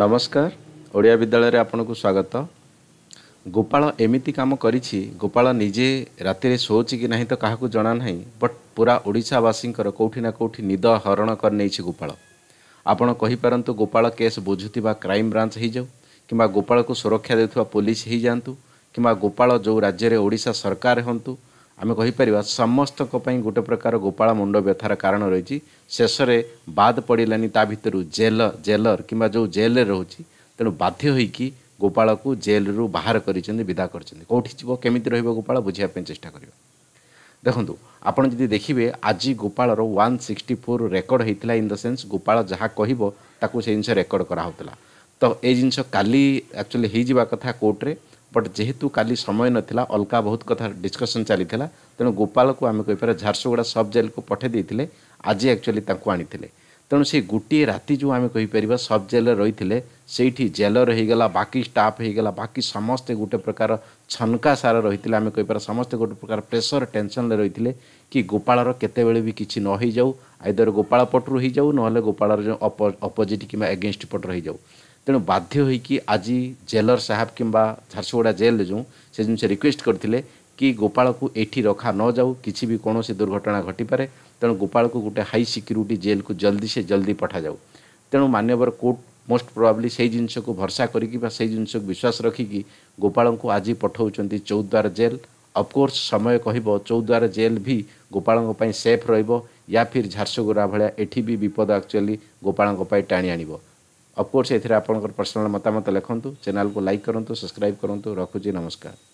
ନମସ୍କାର ଓଡ଼ିଆ ବିଦ୍ୟାଳୟରେ ଆପଣଙ୍କୁ ସ୍ୱାଗତ ଗୋପାଳ ଏମିତି କାମ କରିଛି ଗୋପାଳ ନିଜେ ରାତିରେ ଶୋଉଛି କି ନାହିଁ ତ କାହାକୁ ଜଣା ନାହିଁ ବଟ୍ ପୁରା ଓଡ଼ିଶାବାସୀଙ୍କର କେଉଁଠି ନା କେଉଁଠି ନିଦ ହରଣ କରି ନେଇଛି ଗୋପାଳ ଆପଣ କହିପାରନ୍ତୁ ଗୋପାଳ କେସ୍ ବୁଝୁଥିବା କ୍ରାଇମବ୍ରାଞ୍ଚ ହେଇଯାଉ କିମ୍ବା ଗୋପାଳକୁ ସୁରକ୍ଷା ଦେଉଥିବା ପୋଲିସ୍ ହେଇଯାଆନ୍ତୁ କିମ୍ବା ଗୋପାଳ ଯେଉଁ ରାଜ୍ୟରେ ଓଡ଼ିଶା ସରକାର ହୁଅନ୍ତୁ ଆମେ କହିପାରିବା ସମସ୍ତଙ୍କ ପାଇଁ ଗୋଟେ ପ୍ରକାର ଗୋପାଳ ମୁଣ୍ଡ ବ୍ୟଥାର କାରଣ ରହିଛି ଶେଷରେ ବାଦ ପଡ଼ିଲାନି ତା ଭିତରୁ ଜେଲ ଜେଲର କିମ୍ବା ଯେଉଁ ଜେଲରେ ରହୁଛି ତେଣୁ ବାଧ୍ୟ ହୋଇକି ଗୋପାଳକୁ ଜେଲରୁ ବାହାର କରିଛନ୍ତି ବିଦା କରିଛନ୍ତି କେଉଁଠି ଯିବ କେମିତି ରହିବ ଗୋପାଳ ବୁଝିବା ପାଇଁ ଚେଷ୍ଟା କରିବ ଦେଖନ୍ତୁ ଆପଣ ଯଦି ଦେଖିବେ ଆଜି ଗୋପାଳର ୱାନ୍ ସିକ୍ସଟି ଫୋର୍ ରେକର୍ଡ଼ ହୋଇଥିଲା ଇନ୍ ଦ ସେନ୍ସ ଗୋପାଳ ଯାହା କହିବ ତାକୁ ସେ ଜିନିଷ ରେକର୍ଡ଼ କରାହେଉଥିଲା ତ ଏ ଜିନିଷ କାଲି ଆକ୍ଚୁଆଲି ହେଇଯିବା କଥା କୋର୍ଟରେ ବଟ୍ ଯେହେତୁ କାଲି ସମୟ ନଥିଲା ଅଲଗା ବହୁତ କଥା ଡିସ୍କସନ୍ ଚାଲିଥିଲା ତେଣୁ ଗୋପାଳକୁ ଆମେ କହିପାରିବା ଝାରସୁଗୁଡ଼ା ସବ୍ ଜେଲ୍କୁ ପଠାଇ ଦେଇଥିଲେ ଆଜି ଆକ୍ଚୁଆଲି ତାଙ୍କୁ ଆଣିଥିଲେ ତେଣୁ ସେ ଗୋଟିଏ ରାତି ଯେଉଁ ଆମେ କହିପାରିବା ସବ୍ ଜେଲ୍ରେ ରହିଥିଲେ ସେଇଠି ଜେଲର୍ ହୋଇଗଲା ବାକି ଷ୍ଟାଫ୍ ହୋଇଗଲା ବାକି ସମସ୍ତେ ଗୋଟେ ପ୍ରକାର ଛନକା ସାର ରହିଥିଲେ ଆମେ କହିପାରିବା ସମସ୍ତେ ଗୋଟେ ପ୍ରକାର ପ୍ରେସର୍ ଟେନସନ୍ରେ ରହିଥିଲେ କି ଗୋପାଳର କେତେବେଳେ ବି କିଛି ନ ହୋଇଯାଉ ଆଇଦର ଗୋପାଳ ପଟରୁ ହୋଇଯାଉ ନହେଲେ ଗୋପାଳର ଯେଉଁ ଅପୋଜିଟ୍ କିମ୍ବା ଏଗେନ୍ଷ୍ଟ ପଟରୁ ହୋଇଯାଉ ତେଣୁ ବାଧ୍ୟ ହୋଇକି ଆଜି ଜେଲର ସାହେବ କିମ୍ବା ଝାରସୁଗୁଡ଼ା ଜେଲରେ ଯେଉଁ ସେ ଜିନିଷ ରିକ୍ୱେଷ୍ଟ କରିଥିଲେ କି ଗୋପାଳକୁ ଏଠି ରଖା ନଯାଉ କିଛି ବି କୌଣସି ଦୁର୍ଘଟଣା ଘଟିପାରେ ତେଣୁ ଗୋପାଳକୁ ଗୋଟେ ହାଇ ସିକ୍ୟୁରିଟି ଜେଲକୁ ଜଲ୍ଦି ସେ ଜଲ୍ଦି ପଠାଯାଉ ତେଣୁ ମାନ୍ୟବର କୋର୍ଟ ମୋଷ୍ଟ ପ୍ରୋବାବ୍ଲି ସେଇ ଜିନିଷକୁ ଭରସା କରିକି ବା ସେଇ ଜିନିଷକୁ ବିଶ୍ୱାସ ରଖିକି ଗୋପାଳଙ୍କୁ ଆଜି ପଠାଉଛନ୍ତି ଚୌଦ୍ୱାର ଜେଲ୍ ଅଫକୋର୍ସ ସମୟ କହିବ ଚୌଦ୍ୱାର ଜେଲ୍ ବି ଗୋପାଳଙ୍କ ପାଇଁ ସେଫ୍ ରହିବ ୟା ଫିର୍ ଝାରସୁଗୁଡ଼ା ଭଳିଆ ଏଠି ବି ବିପଦ ଆକ୍ଚୁଆଲି ଗୋପାଳଙ୍କ ପାଇଁ ଟାଣି ଆଣିବ ଅଫକୋର୍ସ ଏଥିରେ ଆପଣଙ୍କର ପର୍ସନାଲ୍ ମତାମତ ଲେଖନ୍ତୁ ଚ୍ୟାନେଲ୍କୁ ଲାଇକ୍ କରନ୍ତୁ ସବସ୍କ୍ରାଇବ୍ କରନ୍ତୁ ରଖୁଛି ନମସ୍କାର